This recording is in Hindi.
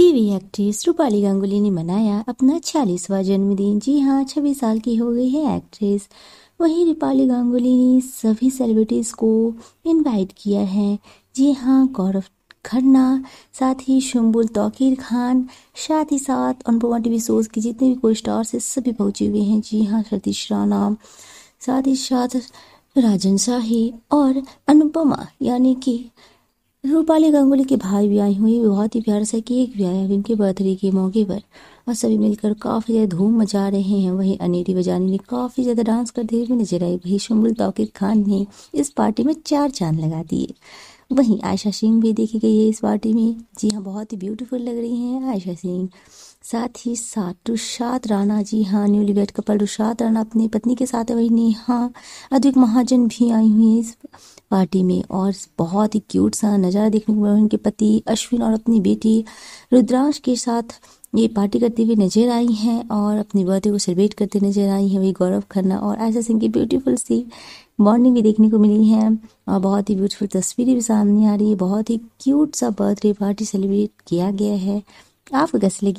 टीवी एक्ट्रेस रूपाली गांगुली ने मनाया अपना छियालीसवा जन्मदिन जी हाँ छब्बीस साल की हो गई है एक्ट्रेस वहीं रूपाली गांगुली ने सभी सेलिब्रिटीज़ को इनवाइट किया है जी हाँ गौरव खन्ना साथ ही शुम्बुल तौकीर खान साथ ही साथ अनुपमा टीवी शोज के जितने भी कोई स्टार्स है सभी पहुंचे हुए हैं जी हाँ सतीश राणा साथ ही साथ राजन शाही और अनुपमा यानी कि रूपाली गांगुली के भाई भी आए हुए बहुत ही प्यार सा केक भी आया इनके बर्थडे के मौके पर और सभी मिलकर काफ़ी ज़्यादा धूम मचा रहे हैं वहीं अनेरी बजानी ने काफ़ी ज़्यादा डांस करते हुए नजर आई वही शमुल तौकीर खान ने इस पार्टी में चार चांद लगा दिए वहीं आयशा सिंह भी देखी गई है इस पार्टी में जी हाँ बहुत ही ब्यूटीफुल लग रही हैं आयशा सिंह साथ ही साथ रुशाद राणा जी हाँ newly wed couple Rushad Rana अपनी पत्नी के साथ वही नेहा अद्विक महाजन भी आई हुई है इस पार्टी में और बहुत ही क्यूट सा नज़ारा देखने को मिला उनके पति अश्विन और अपनी बेटी रुद्रांश के साथ ये पार्टी करती हुई नजर आई हैं और अपने बर्थडे को सेलिब्रेट करते नजर आई हैं वही गौरव खन्ना और ऐसा सिंह की ब्यूटीफुल सी मॉर्निंग भी देखने को मिली है और बहुत ही ब्यूटीफुल तस्वीरें भी सामने आ रही है बहुत ही क्यूट सा बर्थडे पार्टी सेलिब्रेट किया गया है आपको कैसे लगी